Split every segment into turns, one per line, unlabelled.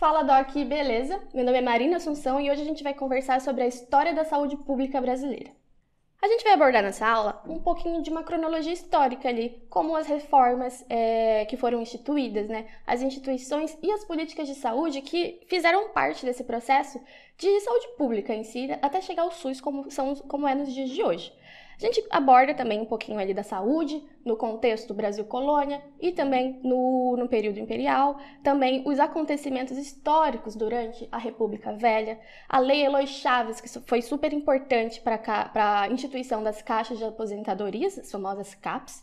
Fala Doc, beleza? Meu nome é Marina Assunção e hoje a gente vai conversar sobre a história da saúde pública brasileira. A gente vai abordar nessa aula um pouquinho de uma cronologia histórica ali, como as reformas é, que foram instituídas, né? As instituições e as políticas de saúde que fizeram parte desse processo de saúde pública em si, né? até chegar ao SUS como, são, como é nos dias de hoje. A gente aborda também um pouquinho ali da saúde, no contexto Brasil-Colônia e também no, no período imperial, também os acontecimentos históricos durante a República Velha, a Lei Eloy Chaves, que foi super importante para a instituição das caixas de aposentadorias, as famosas CAPs,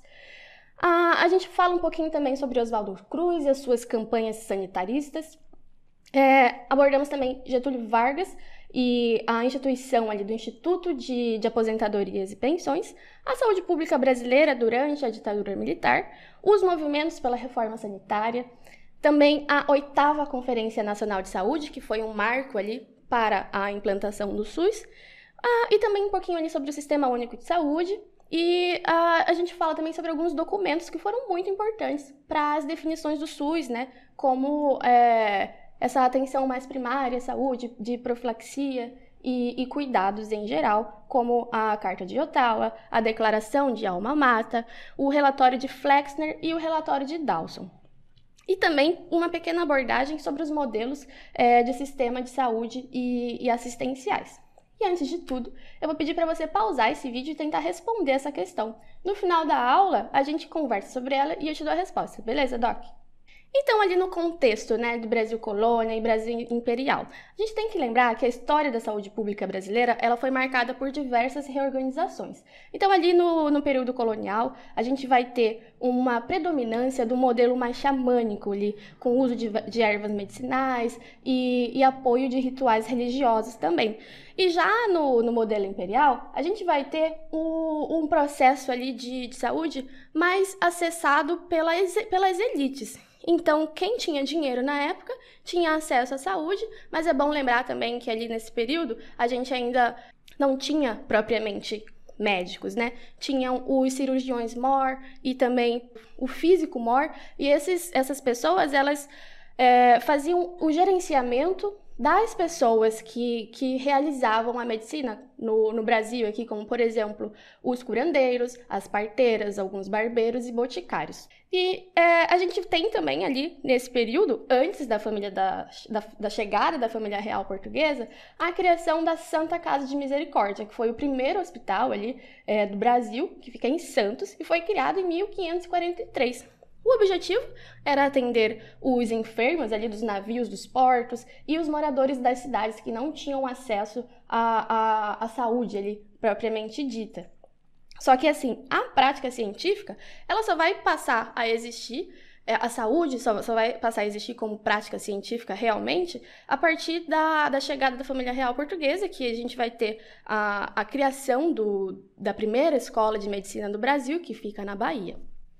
ah, a gente fala um pouquinho também sobre Oswaldo Cruz e as suas campanhas sanitaristas. É, abordamos também Getúlio Vargas e a instituição ali do Instituto de, de, Aposentadorias e Pensões, a saúde pública brasileira durante a ditadura militar, os movimentos pela reforma sanitária, também a oitava Conferência Nacional de Saúde, que foi um marco ali para a implantação do SUS, ah, e também um pouquinho ali sobre o Sistema Único de Saúde. E ah, a gente fala também sobre alguns documentos que foram muito importantes para as definições do SUS, né? Como é, essa atenção mais primária, saúde, de profilaxia e, e cuidados em geral, como a Carta de Ottawa, a Declaração de Alma Mata, o relatório de Flexner e o relatório de Dawson. E também uma pequena abordagem sobre os modelos é, de sistema de saúde e, e assistenciais. E antes de tudo, eu vou pedir para você pausar esse vídeo e tentar responder essa questão. No final da aula, a gente conversa sobre ela e eu te dou a resposta, beleza, Doc? Então, ali no contexto né, do Brasil colônia e Brasil imperial, a gente tem que lembrar que a história da saúde pública brasileira ela foi marcada por diversas reorganizações. Então, ali no, no período colonial, a gente vai ter uma predominância do modelo mais xamânico, ali, com uso de, de ervas medicinais e, e, apoio de rituais religiosos também. E já no, no modelo imperial, a gente vai ter o, um processo ali de, de saúde mais acessado pelas, pelas elites. Então, quem tinha dinheiro na época tinha acesso à saúde, mas é bom lembrar também que ali nesse período a gente ainda não tinha propriamente médicos, né? Tinham os cirurgiões mor e também o físico mor, e esses, essas pessoas elas é, faziam o gerenciamento das pessoas que, que realizavam a medicina no, no Brasil aqui, como por exemplo os curandeiros, as parteiras, alguns barbeiros e boticários. E é, a gente tem também ali, nesse período, antes da família da, da, da, chegada da família real portuguesa, a criação da Santa Casa de Misericórdia, que foi o primeiro hospital ali é, do Brasil, que fica em Santos, e foi criado em 1543 o objetivo era atender os enfermos ali dos navios, dos portos e os moradores das cidades que não tinham acesso à, à, à saúde ali propriamente dita. Só que assim, a prática científica, ela só vai passar a existir é, a saúde só, só, vai passar a existir como prática científica realmente a partir da, da chegada da família real portuguesa, que a gente vai ter a, a criação do, da primeira escola de medicina do Brasil, que fica na Bahia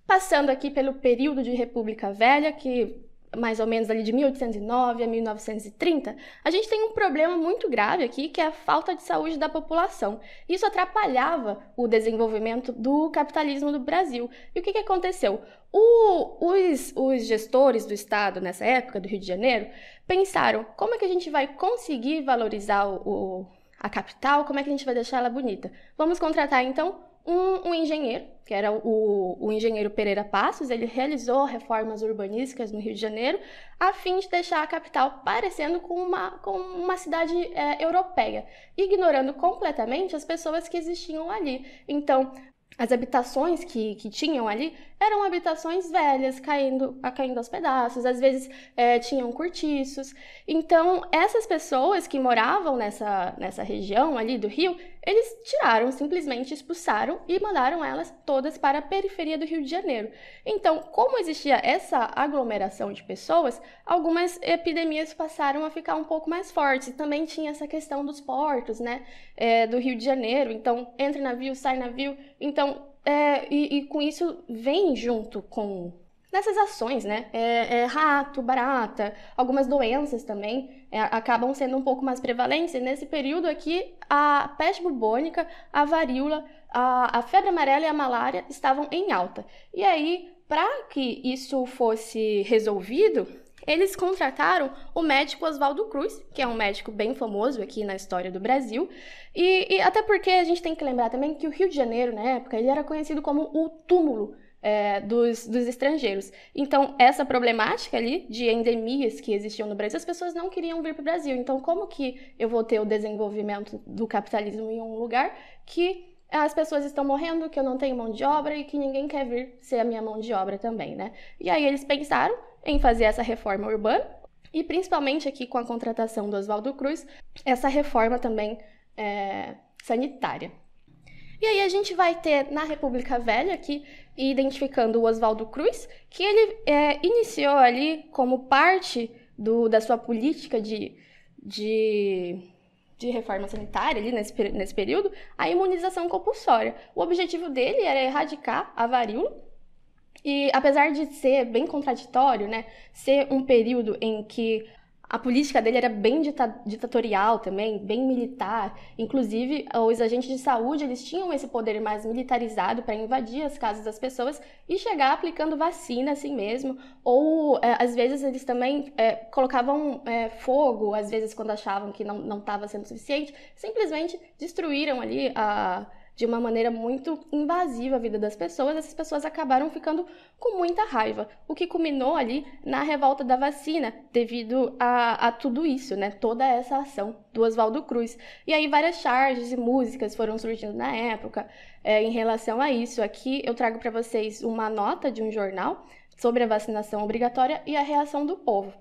passando aqui pelo período de República Velha, que mais ou menos ali de 1809 a 1930, a gente tem um problema muito grave aqui, que é a falta de saúde da população. Isso atrapalhava o desenvolvimento do capitalismo do Brasil. E o que, que aconteceu? O, os, os gestores do Estado nessa época, do Rio de Janeiro, pensaram como é que a gente vai conseguir valorizar o, o a capital, como é que a gente vai deixar ela bonita? Vamos contratar então um, um, engenheiro, que era o, o engenheiro Pereira Passos, ele realizou reformas urbanísticas no Rio de Janeiro a fim de deixar a capital parecendo com uma, com uma cidade é, europeia, ignorando completamente as pessoas que existiam ali. Então, as habitações que, que tinham ali eram habitações velhas, caindo, a caindo aos pedaços, às vezes é, tinham cortiços. Então, essas pessoas que moravam nessa, nessa região ali do rio, eles tiraram, simplesmente expulsaram e mandaram elas todas para a periferia do Rio de Janeiro. Então, como existia essa aglomeração de pessoas, algumas epidemias passaram a ficar um pouco mais fortes. Também tinha essa questão dos portos, né, é, do Rio de Janeiro. Então, entra navio, sai navio. Então, é, e, e, com isso vem junto com nessas ações, né? É, é, rato, barata, algumas doenças também é, acabam sendo um pouco mais prevalentes. E nesse período aqui, a peste bubônica, a varíola, a, a febre amarela e a malária estavam em alta. E aí, para que isso fosse resolvido, eles contrataram o médico Oswaldo Cruz, que é um médico bem famoso aqui na história do Brasil, e, e até porque a gente tem que lembrar também que o Rio de Janeiro, na época, ele era conhecido como o túmulo é, dos, dos, estrangeiros. Então, essa problemática ali de endemias que existiam no Brasil, as pessoas não queriam vir para o Brasil. Então, como que eu vou ter o desenvolvimento do capitalismo em um lugar que as pessoas estão morrendo, que eu não tenho mão de obra e que ninguém quer vir ser a minha mão de obra também, né? E aí eles pensaram em fazer essa reforma urbana. E principalmente aqui com a contratação do Oswaldo Cruz, essa reforma também é, sanitária. E aí a gente vai ter na República Velha aqui, identificando o Oswaldo Cruz, que ele é, iniciou ali como parte do, da sua política de, de, de, reforma sanitária ali nesse, nesse período, a imunização compulsória. O objetivo dele era erradicar a varíola e apesar de ser bem contraditório, né, ser um período em que a política dele era bem ditatorial também, bem militar. Inclusive, ah, os agentes de saúde eles tinham esse poder mais militarizado para invadir as casas das pessoas e chegar aplicando vacina assim mesmo. Ou é, às vezes eles também é, colocavam é, fogo, às vezes quando achavam que não estava sendo suficiente, simplesmente destruíram ali a de uma maneira muito invasiva a vida das pessoas, essas pessoas acabaram ficando com muita raiva, o que culminou ali na revolta da vacina, devido a, a tudo isso, né? Toda essa ação do Oswaldo Cruz. E aí várias charges e músicas foram surgindo na época é, em relação a isso. Aqui eu trago para vocês uma nota de um jornal sobre a vacinação obrigatória e a reação do povo.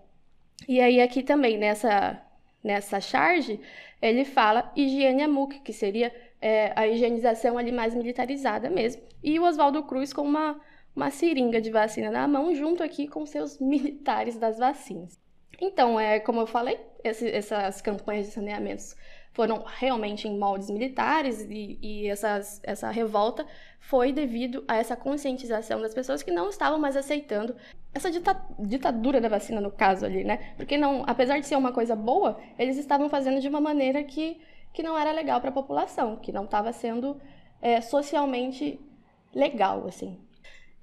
E aí aqui também nessa nessa charge, ele fala higiene amuk, que seria é, a higienização ali mais militarizada mesmo. E o Oswaldo Cruz com uma, uma seringa de vacina na mão, junto aqui com seus militares das vacinas. Então, é, como eu falei, esse, essas campanhas de saneamentos foram realmente em moldes militares e, e essas, essa revolta foi devido a essa conscientização das pessoas que não estavam mais aceitando essa dita, ditadura da vacina no caso ali, né? Porque não, apesar de ser uma coisa boa, eles estavam fazendo de uma maneira que que não era legal para a população, que não estava sendo é, socialmente legal, assim.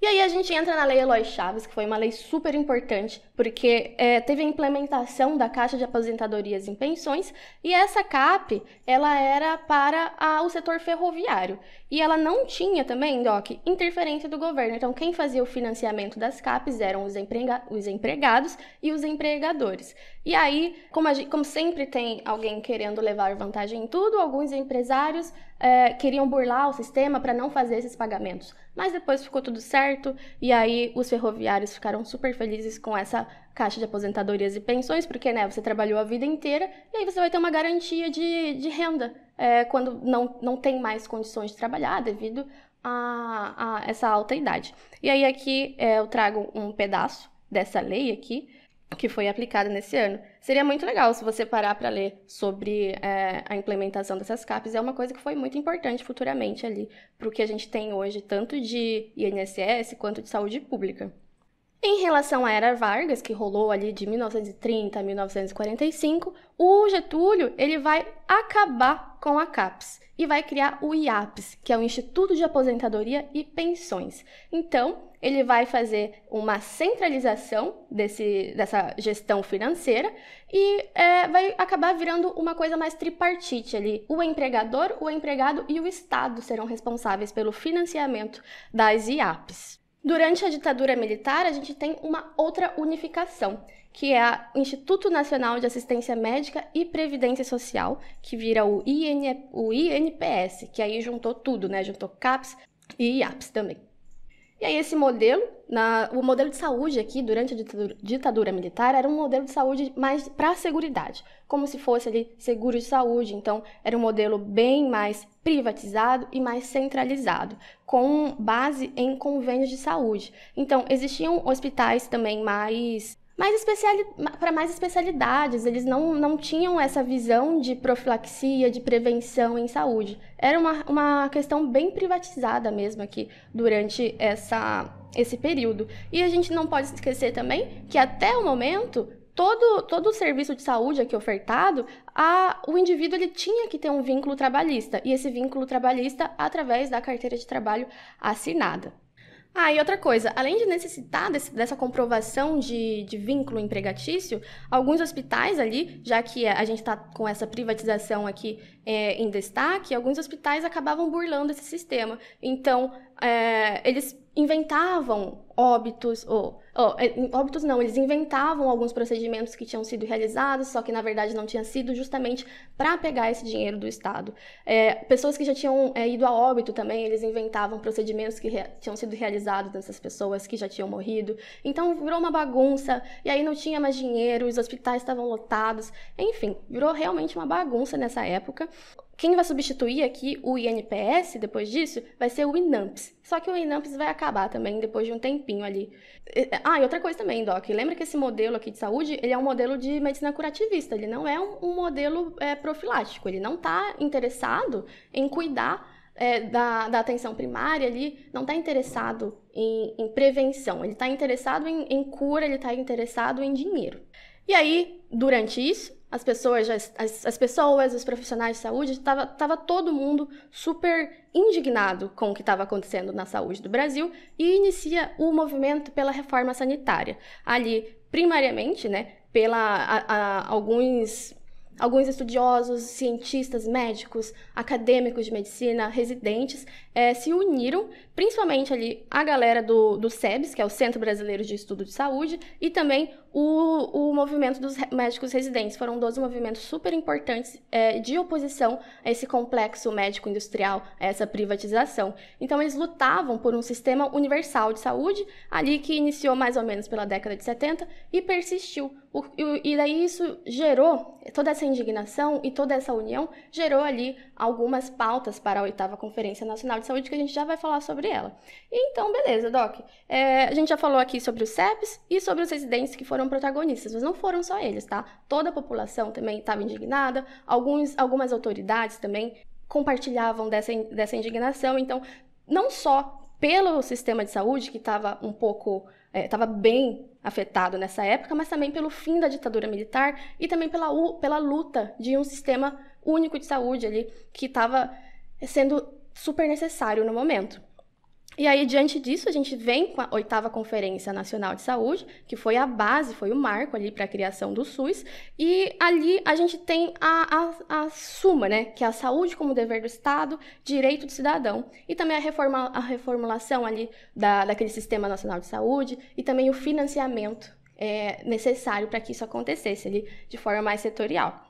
E aí a gente entra na Lei Eloy Chaves, que foi uma lei super importante, porque é, teve a implementação da Caixa de Aposentadorias em Pensões, e essa CAP, ela era para a, o setor ferroviário. E ela não tinha também, Doc, interferência do governo. Então quem fazia o financiamento das CAPs eram os, emprega os empregados e os empregadores. E aí, como, gente, como sempre tem alguém querendo levar vantagem em tudo, alguns empresários é, queriam burlar o sistema para não fazer esses pagamentos. Mas depois ficou tudo certo, e aí os ferroviários ficaram super felizes com essa caixa de aposentadorias e pensões, porque né, você trabalhou a vida inteira e aí você vai ter uma garantia de, de renda é, quando não, não tem mais condições de trabalhar devido a, a essa alta idade. E aí aqui é, eu trago um pedaço dessa lei aqui, que foi aplicada nesse ano. Seria muito legal se você parar para ler sobre é, a implementação dessas CAPs É uma coisa que foi muito importante futuramente ali para o que a gente tem hoje, tanto de INSS quanto de saúde pública. Em relação à Era Vargas, que rolou ali de 1930 a 1945, o Getúlio ele vai acabar com a CAPES e vai criar o IAPES, que é o Instituto de Aposentadoria e Pensões. Então, ele vai fazer uma centralização desse, dessa gestão financeira e é, vai acabar virando uma coisa mais tripartite ali. O empregador, o empregado e o Estado serão responsáveis pelo financiamento das IAPES. Durante a ditadura militar, a gente tem uma outra unificação, que é o Instituto Nacional de Assistência Médica e Previdência Social, que vira o, IN, o INPS, que aí juntou tudo, né? Juntou CAPS e IAPS também. E aí esse modelo, na, o modelo de saúde aqui durante a ditadura, ditadura militar era um modelo de saúde mais para a seguridade, como se fosse ali seguro de saúde, então era um modelo bem mais privatizado e mais centralizado, com base em convênios de saúde. Então existiam hospitais também mais mais especiali para mais especialidades. Eles não, não tinham essa visão de profilaxia, de prevenção em saúde. Era uma, uma questão bem privatizada mesmo aqui durante essa, esse período. E a gente não pode esquecer também que até o momento. Todo, todo o serviço de saúde aqui ofertado, a, o indivíduo ele tinha que ter um vínculo trabalhista, e esse vínculo trabalhista através da carteira de trabalho assinada. Ah, e outra coisa, além de necessitar desse, dessa comprovação de, de, vínculo empregatício, alguns hospitais ali, já que a gente está com essa privatização aqui é, em destaque, alguns hospitais acabavam burlando esse sistema. Então, é, eles inventavam óbitos, ou, ou, é, óbitos não, eles inventavam alguns procedimentos que tinham sido realizados, só que na verdade não tinha sido, justamente para pegar esse dinheiro do Estado. É, pessoas que já tinham é, ido a óbito também, eles inventavam procedimentos que tinham sido realizados nessas pessoas que já tinham morrido. Então virou uma bagunça, e aí não tinha mais dinheiro, os hospitais estavam lotados, enfim, virou realmente uma bagunça nessa época. Quem vai substituir aqui o INPS depois disso vai ser o INAMPS. Só que o INAMPS vai acabar também depois de um tempinho ali. Ah, e outra coisa também, Doc. Lembra que esse modelo aqui de saúde, ele é um modelo de medicina curativista. Ele não é um, um modelo é, profilático. Ele não está interessado em cuidar é, da, da, atenção primária ali não está interessado em, em, prevenção, ele está interessado em, em, cura, ele está interessado em dinheiro. E aí, durante isso, as pessoas, as, as pessoas, os profissionais de saúde, estava tava todo mundo super indignado com o que estava acontecendo na saúde do Brasil e inicia o movimento pela reforma sanitária. Ali, primariamente, né, pela a, a, alguns alguns estudiosos, cientistas, médicos, acadêmicos de medicina, residentes, é, se uniram, principalmente ali a galera do, do SEBS, que é o Centro Brasileiro de Estudo de Saúde, e também o, o movimento dos médicos residentes. Foram 12 movimentos super importantes é, de oposição a esse complexo médico-industrial, a essa privatização. Então, eles lutavam por um sistema universal de saúde, ali que iniciou mais ou menos pela década de 70 e persistiu. O, e daí isso gerou, toda essa indignação e toda essa união gerou ali algumas pautas para a oitava Conferência Nacional de de saúde, que a gente já vai falar sobre ela. Então, beleza, Doc. É, a gente já falou aqui sobre os CEPs e sobre os residentes que foram protagonistas, mas não foram só eles, tá? Toda a população também estava indignada, alguns, algumas autoridades também compartilhavam dessa, dessa indignação, então, não só pelo sistema de saúde, que estava um pouco estava é, bem afetado nessa época, mas também pelo fim da ditadura militar e também pela, pela luta de um sistema único de saúde ali que estava sendo super necessário no momento. E aí, diante disso, a gente vem com a oitava Conferência Nacional de Saúde, que foi a base, foi o marco ali para a criação do SUS, e ali a gente tem a, a, a, suma, né, que é a saúde como dever do Estado, direito do cidadão, e também a, reforma, a reformulação ali da, daquele Sistema Nacional de Saúde, e também o financiamento é, necessário para que isso acontecesse ali de forma mais setorial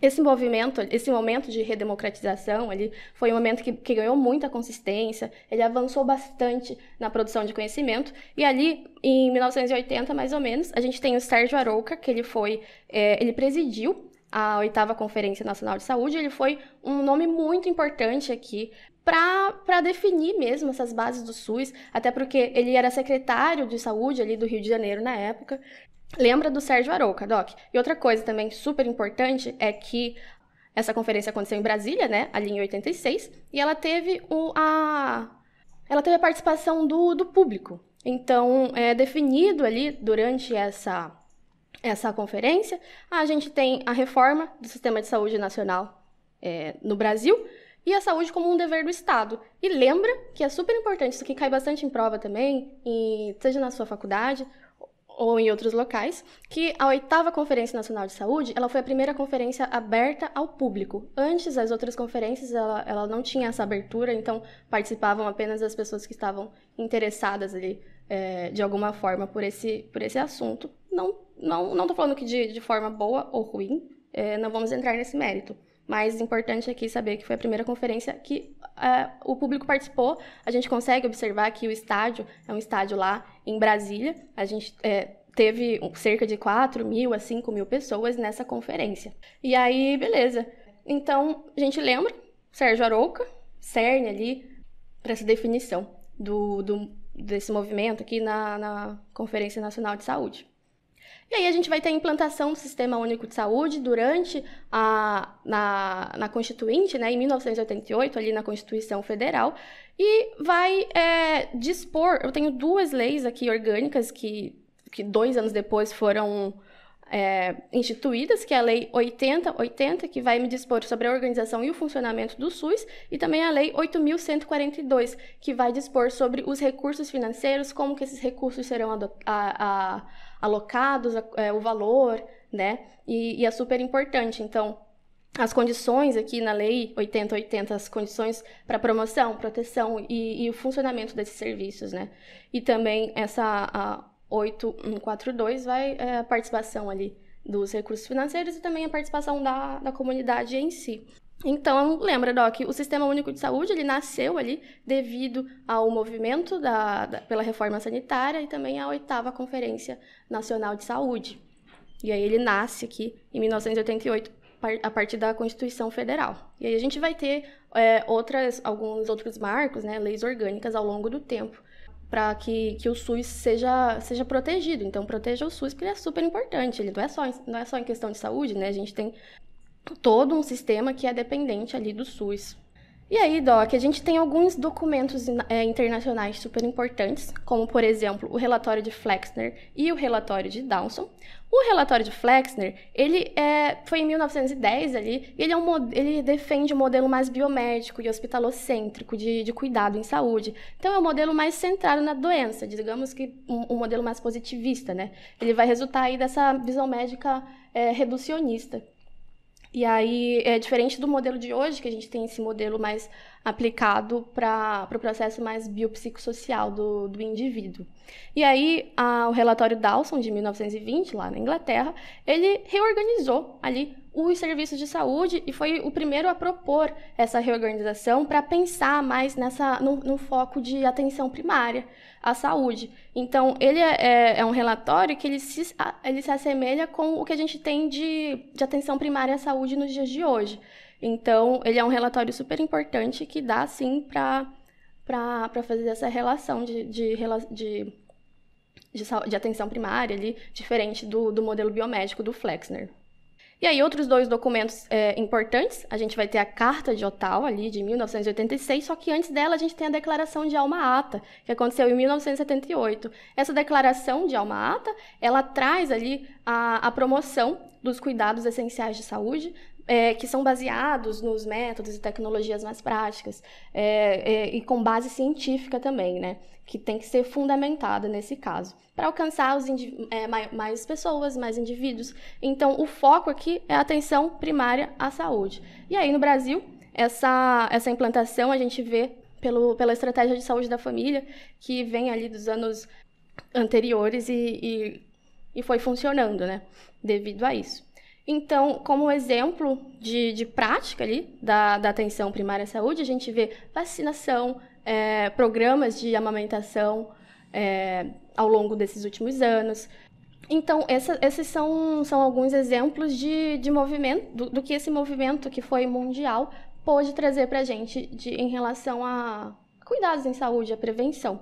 esse movimento, esse momento de redemocratização, ele foi um momento que, que, ganhou muita consistência, ele avançou bastante na produção de conhecimento, e ali, em 1980, mais ou menos, a gente tem o Sérgio Arouca, que ele foi, é, ele presidiu a oitava Conferência Nacional de Saúde, ele foi um nome muito importante aqui para definir mesmo essas bases do SUS, até porque ele era secretário de saúde ali do Rio de Janeiro na época. Lembra do Sérgio Arouca, Doc? E outra coisa também super importante é que essa conferência aconteceu em Brasília, né? Ali em 86, e ela teve o, a, ela teve a participação do, do público. Então, é definido ali durante essa, essa conferência, a gente tem a reforma do sistema de saúde nacional é, no Brasil e a saúde como um dever do Estado. E lembra que é super importante, isso que cai bastante em prova também, e, seja na sua faculdade ou em outros locais, que a oitava Conferência Nacional de Saúde, ela foi a primeira conferência aberta ao público. Antes, as outras conferências, ela, ela não tinha essa abertura, então participavam apenas as pessoas que estavam interessadas ali, é, de alguma forma, por esse, por esse assunto. Não não, não tô falando que de, de forma boa ou ruim, é, não vamos entrar nesse mérito. Mas importante aqui saber que foi a primeira conferência que uh, o público participou. A gente consegue observar que o estádio é um estádio lá em Brasília. A gente é, teve cerca de 4 mil a 5 mil pessoas nessa conferência. E aí, beleza. Então, a gente lembra, Sérgio Arouca, cerne ali, para essa definição do, do, desse movimento aqui na, na Conferência Nacional de Saúde. E aí a gente vai ter a implantação do Sistema Único de Saúde durante a na, na Constituinte, né, em 1988, ali na Constituição Federal, e vai é, dispor. Eu tenho duas leis aqui orgânicas que, que dois anos depois foram é, instituídas, que é a Lei 8080, que vai me dispor sobre a organização e o funcionamento do SUS, e também a Lei 8142, que vai dispor sobre os recursos financeiros, como que esses recursos serão a, a, alocados, a, é, o valor, né? E, e é super importante. Então, as condições aqui na lei 8080, as condições para promoção, proteção e, e, o funcionamento desses serviços, né? E também essa a, 8142 vai é, a participação ali dos recursos financeiros e também a participação da, da comunidade em si. Então, lembra, Doc, o Sistema Único de Saúde ele nasceu ali devido ao movimento da, da, pela reforma sanitária e também à oitava Conferência Nacional de Saúde. E aí ele nasce aqui em 1988 a partir da Constituição Federal. E aí a gente vai ter é, outras, alguns outros marcos, né, leis orgânicas ao longo do tempo para que, que o SUS seja, seja protegido. Então, proteja o SUS, porque ele é super importante. Ele não é, só, não é só em questão de saúde, né? A gente tem todo um sistema que é dependente ali do SUS. E aí, Doc, a gente tem alguns documentos é, internacionais super importantes, como, por exemplo, o relatório de Flexner e o relatório de Dawson. O relatório de Flexner, ele é, foi em 1910 ali, ele, é um, ele defende o um modelo mais biomédico e hospitalocêntrico de, de cuidado em saúde. Então, é um modelo mais centrado na doença, digamos que um, um modelo mais positivista, né? Ele vai resultar aí dessa visão médica é, reducionista e aí é diferente do modelo de hoje, que a gente tem esse modelo mais aplicado para o pro processo mais biopsicossocial do, do indivíduo. E aí, a, o relatório Dawson, de 1920, lá na Inglaterra, ele reorganizou ali os serviços de saúde e foi o primeiro a propor essa reorganização para pensar mais nessa no, no, foco de atenção primária à saúde. Então, ele é, é, é um relatório que ele se, ele se assemelha com o que a gente tem de, de atenção primária à saúde nos dias de hoje. Então, ele é um relatório super importante que dá, sim, para fazer essa relação de, de, de, de, de atenção primária ali, diferente do, do modelo biomédico do Flexner. E aí, outros dois documentos é, importantes, a gente vai ter a Carta de Ottawa, ali, de 1986, só que antes dela a gente tem a Declaração de Alma Ata, que aconteceu em 1978. Essa Declaração de Alma Ata, ela traz ali a, a promoção dos cuidados essenciais de saúde, é, que são baseados nos métodos e tecnologias mais práticas é, é, e com base científica também, né? Que tem que ser fundamentada nesse caso, para alcançar os é, mais, mais pessoas, mais indivíduos. Então, o foco aqui é a atenção primária à saúde. E aí, no Brasil, essa, essa implantação a gente vê pelo, pela estratégia de saúde da família, que vem ali dos anos anteriores e, e, e foi funcionando, né? Devido a isso. Então, como exemplo de, de prática ali da, da atenção primária à saúde, a gente vê vacinação, é, programas de amamentação é, ao longo desses últimos anos. Então, essa, esses são, são alguns exemplos de, de movimento, do, do que esse movimento que foi mundial pôde trazer para a gente de, em relação a cuidados em saúde, a prevenção.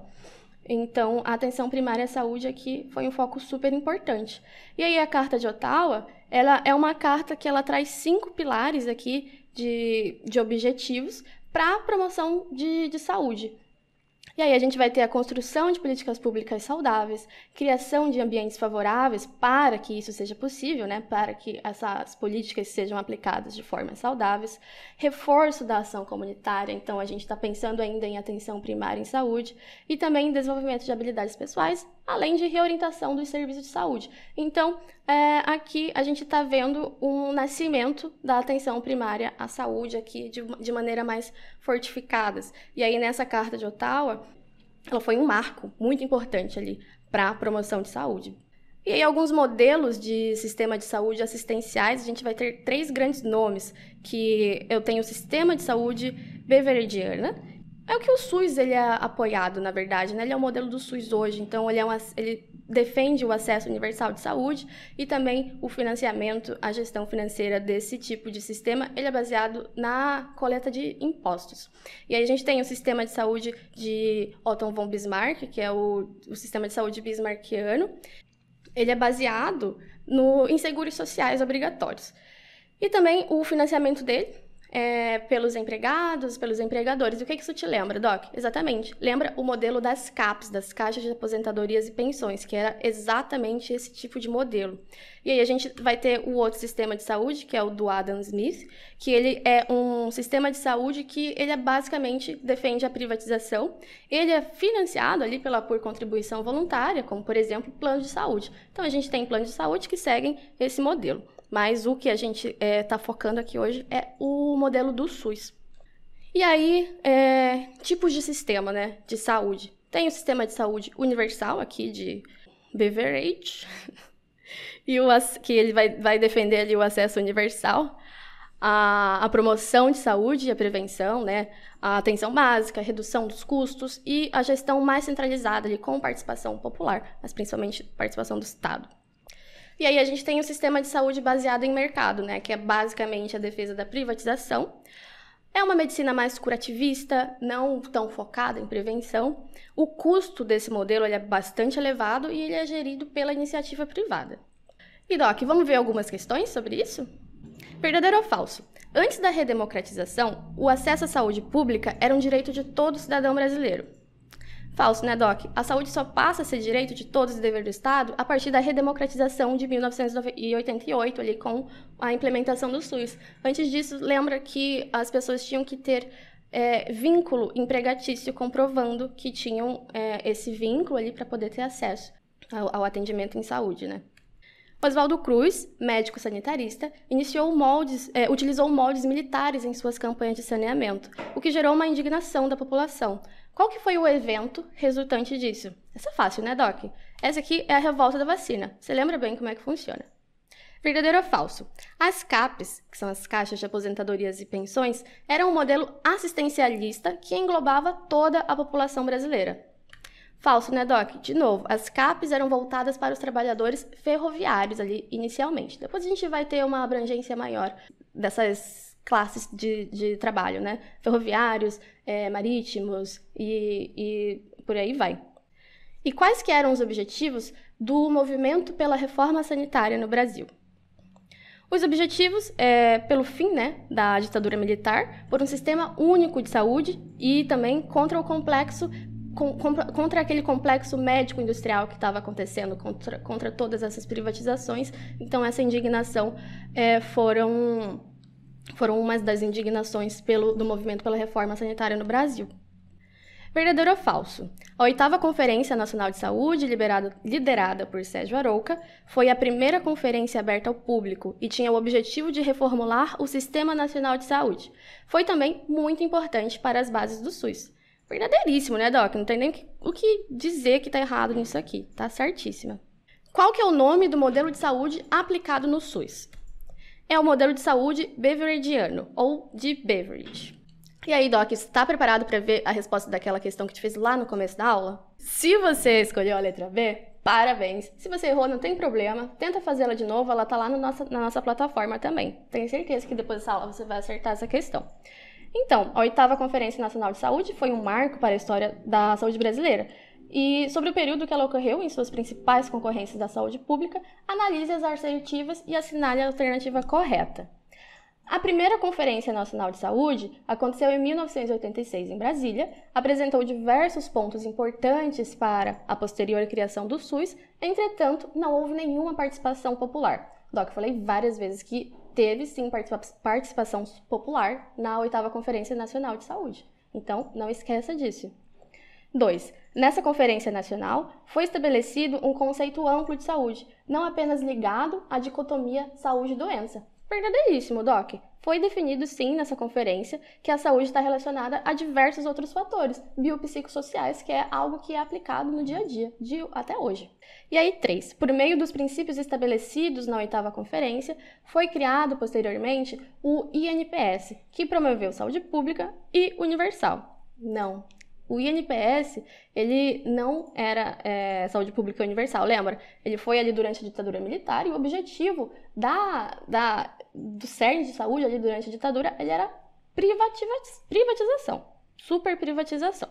Então, a atenção primária à saúde aqui foi um foco super importante. E aí, a Carta de Ottawa, ela é uma carta que ela traz cinco pilares aqui de, de objetivos para a promoção de, de saúde. E aí a gente vai ter a construção de políticas públicas saudáveis, criação de ambientes favoráveis para que isso seja possível, né? Para que essas políticas sejam aplicadas de formas saudáveis, reforço da ação comunitária. Então a gente está pensando ainda em atenção primária em saúde e também em desenvolvimento de habilidades pessoais, além de reorientação dos serviços de saúde. Então é, aqui a gente está vendo um nascimento da atenção primária à saúde aqui de, de maneira mais fortificadas. E aí, nessa carta de Ottawa, ela foi um marco muito importante ali para a promoção de saúde. E aí, alguns modelos de sistema de saúde assistenciais, a gente vai ter três grandes nomes, que eu tenho o sistema de saúde beveridiana, né? é o que o SUS ele é apoiado, na verdade, né? Ele é o modelo do SUS hoje, então ele é uma, ele defende o acesso universal de saúde e também o financiamento, a gestão financeira desse tipo de sistema, ele é baseado na coleta de impostos. E aí a gente tem o sistema de saúde de Otton von Bismarck, que é o, o sistema de saúde bismarckiano, ele é baseado no, em seguros sociais obrigatórios. E também o financiamento dele, é, pelos empregados, pelos empregadores. O que, que isso te lembra, Doc? Exatamente. Lembra o modelo das CAPs, das Caixas de Aposentadorias e Pensões, que era exatamente esse tipo de modelo. E aí a gente vai ter o outro sistema de saúde, que é o do Adam Smith, que ele é um sistema de saúde que ele é basicamente defende a privatização. Ele é financiado ali pela por contribuição voluntária, como por exemplo plano de saúde. Então a gente tem planos de saúde que seguem esse modelo. Mas o que a gente está é, tá focando aqui hoje é o modelo do SUS. E aí, é, tipos de sistema né, de saúde. Tem o sistema de saúde universal aqui de Beveridge, e o, que ele vai, vai defender ali o acesso universal, a, a promoção de saúde e a prevenção, né, a atenção básica, a redução dos custos e a gestão mais centralizada ali, com participação popular, mas principalmente participação do Estado. E aí a gente tem o um sistema de saúde baseado em mercado, né? Que é basicamente a defesa da privatização. É uma medicina mais curativista, não tão focada em prevenção. O custo desse modelo é bastante elevado e ele é gerido pela iniciativa privada. E Doc, vamos ver algumas questões sobre isso? Verdadeiro ou falso? Antes da redemocratização, o acesso à saúde pública era um direito de todo cidadão brasileiro. Falso, né, Doc? A saúde só passa a ser direito de todos e dever do Estado a partir da redemocratização de 1988, ali com a implementação do SUS. Antes disso, lembra que as pessoas tinham que ter é, vínculo empregatício comprovando que tinham é, esse vínculo ali para poder ter acesso ao, ao atendimento em saúde, né? Oswaldo Cruz, médico sanitarista, iniciou moldes, é, utilizou moldes militares em suas campanhas de saneamento, o que gerou uma indignação da população. Qual que foi o evento resultante disso? Essa é fácil, né, Doc? Essa aqui é a revolta da vacina. Você lembra bem como é que funciona? Verdadeiro ou falso? As CAPS, que são as caixas de aposentadorias e pensões, eram um modelo assistencialista que englobava toda a população brasileira. Falso, né, Doc? De novo, as CAPs eram voltadas para os trabalhadores ferroviários ali inicialmente. Depois a gente vai ter uma abrangência maior dessas classes de, de trabalho, né? Ferroviários, é, marítimos e, e por aí vai. E quais que eram os objetivos do movimento pela reforma sanitária no Brasil? Os objetivos é pelo fim né, da ditadura militar, por um sistema único de saúde e também contra o complexo com, contra aquele complexo médico industrial que estava acontecendo, contra, contra todas essas privatizações. Então, essa indignação é, foram, foram umas das indignações pelo, do movimento pela reforma sanitária no Brasil. Verdadeiro ou falso? A oitava Conferência Nacional de Saúde, liderada por Sérgio Arouca, foi a primeira conferência aberta ao público e tinha o objetivo de reformular o Sistema Nacional de Saúde. Foi também muito importante para as bases do SUS. Verdadeiríssimo, né, Doc? Não tem nem o que dizer que tá errado nisso aqui. Tá certíssima. Qual que é o nome do modelo de saúde aplicado no SUS? É o modelo de saúde beveridiano, ou de Beveridge. E aí, Doc, está preparado para ver a resposta daquela questão que te fez lá no começo da aula? Se você escolheu a letra B, parabéns. Se você errou, não tem problema. Tenta fazê-la de novo, ela tá lá no nossa, na nossa plataforma também. Tenho certeza que depois dessa aula você vai acertar essa questão. Então, a oitava Conferência Nacional de Saúde foi um marco para a história da saúde brasileira. E sobre o período que ela ocorreu em suas principais concorrências da saúde pública, analise as alternativas e assinale a alternativa correta. A primeira Conferência Nacional de Saúde aconteceu em 1986 em Brasília, apresentou diversos pontos importantes para a posterior criação do SUS, entretanto, não houve nenhuma participação popular. Doc, falei várias vezes que teve sim participação popular na oitava Conferência Nacional de Saúde. Então, não esqueça disso. 2. Nessa Conferência Nacional foi estabelecido um conceito amplo de saúde, não apenas ligado à dicotomia saúde-doença. Verdadeiríssimo, Doc. Foi definido, sim, nessa conferência, que a saúde está relacionada a diversos outros fatores biopsicossociais, que é algo que é aplicado no dia a dia, de, até hoje. E aí, três, por meio dos princípios estabelecidos na oitava conferência, foi criado posteriormente o INPS, que promoveu saúde pública e universal. Não, o INPS, ele não era é, saúde pública universal, lembra? Ele foi ali durante a ditadura militar e o objetivo da, da, do CERN de saúde ali durante a ditadura, ele era privatização, super privatização.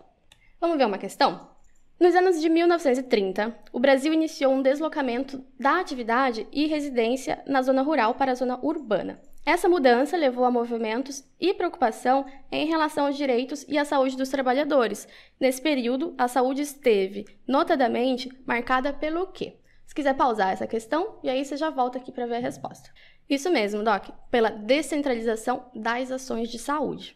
Vamos ver uma questão? Nos anos de 1930, o Brasil iniciou um deslocamento da atividade e residência na zona rural para a zona urbana. Essa mudança levou a movimentos e preocupação em relação aos direitos e à saúde dos trabalhadores. Nesse período, a saúde esteve, notadamente, marcada pelo quê? Se quiser pausar essa questão, e aí você já volta aqui para ver a resposta. Isso mesmo, Doc, pela descentralização das ações de saúde.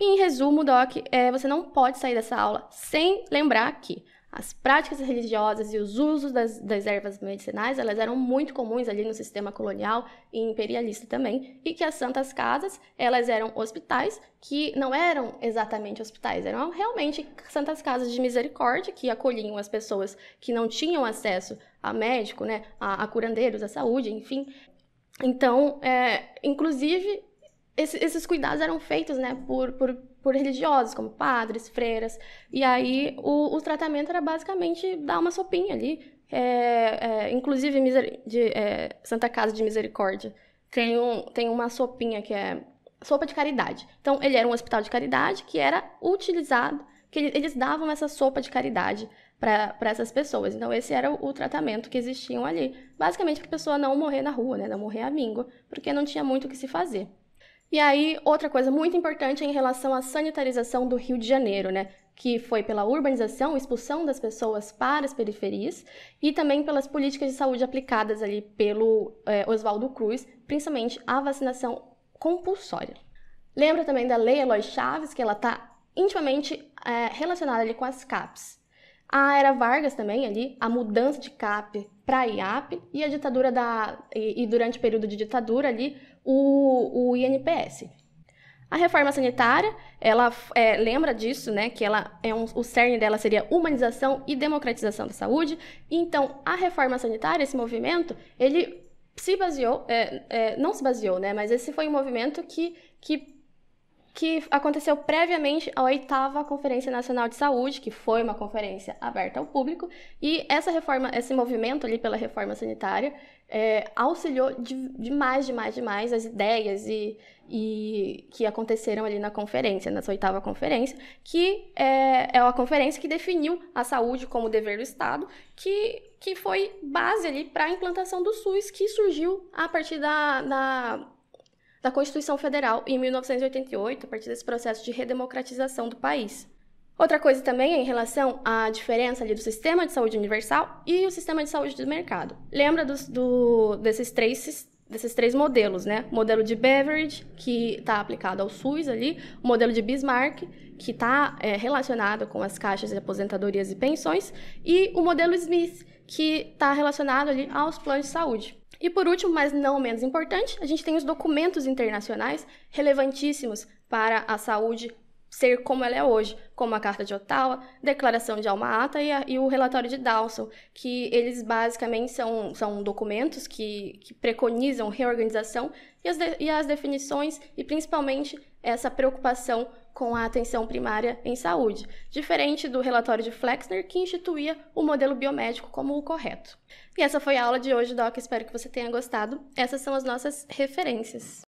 E, em resumo, Doc, é, você não pode sair dessa aula sem lembrar que as práticas religiosas e os usos das, das, ervas medicinais, elas eram muito comuns ali no sistema colonial e imperialista também, e que as santas casas, elas eram hospitais que não eram exatamente hospitais, eram realmente santas casas de misericórdia que acolhiam as pessoas que não tinham acesso a médico, né, a, a curandeiros, a saúde, enfim. Então, é, inclusive, esse, esses cuidados eram feitos, né, por, por, por, religiosos, como padres, freiras. E aí o, o tratamento era basicamente dar uma sopinha ali. É, é, inclusive, de, é, Santa Casa de Misericórdia tem, um, tem uma sopinha que é sopa de caridade. Então, ele era um hospital de caridade que era utilizado, que eles davam essa sopa de caridade para essas pessoas. Então, esse era o, o tratamento que existiam ali. Basicamente, para a pessoa não morrer na rua, né? não morrer à míngua, porque não tinha muito o que se fazer. E aí, outra coisa muito importante é em relação à sanitarização do Rio de Janeiro, né? Que foi pela urbanização, expulsão das pessoas para as periferias e também pelas políticas de saúde aplicadas ali pelo é, Oswaldo Cruz, principalmente a vacinação compulsória. Lembra também da Lei Eloy Chaves, que ela está intimamente é, relacionada ali com as CAPs. A era Vargas também ali, a mudança de CAP para IAP e a ditadura da e, e durante o período de ditadura ali o, o INPS. A reforma sanitária, ela é, lembra disso, né? Que ela é um, o cerne dela seria humanização e democratização da saúde. Então, a reforma sanitária, esse movimento, ele se baseou, é, é, não se baseou, né? Mas esse foi um movimento que, que que aconteceu previamente à oitava Conferência Nacional de Saúde, que foi uma conferência aberta ao público, e essa reforma, esse movimento ali pela reforma sanitária, é, auxiliou de, demais, demais, demais as ideias e, e que aconteceram ali na conferência, nessa oitava conferência, que é, é uma conferência que definiu a saúde como dever do Estado, que, que foi base ali para a implantação do SUS, que surgiu a partir da, da da Constituição Federal em 1988, a partir desse processo de redemocratização do país. Outra coisa também é em relação à diferença ali do sistema de saúde universal e o sistema de saúde do mercado. Lembra dos, do, desses três desses três modelos, né? O modelo de Beveridge, que está aplicado ao SUS ali, o modelo de Bismarck, que está é, relacionado com as caixas de aposentadorias e pensões, e o modelo Smith, que está relacionado ali aos planos de saúde. E por último, mas não menos importante, a gente tem os documentos internacionais relevantíssimos para a saúde ser como ela é hoje, como a Carta de Ottawa, Declaração de Alma Ata e, a, e o relatório de Dawson, que eles basicamente são, são documentos que, que preconizam reorganização e as, de, e as definições e principalmente essa preocupação com a atenção primária em saúde, diferente do relatório de Flexner que instituía o modelo biomédico como o correto. E essa foi a aula de hoje, Doc. Espero que você tenha gostado. Essas são as nossas referências.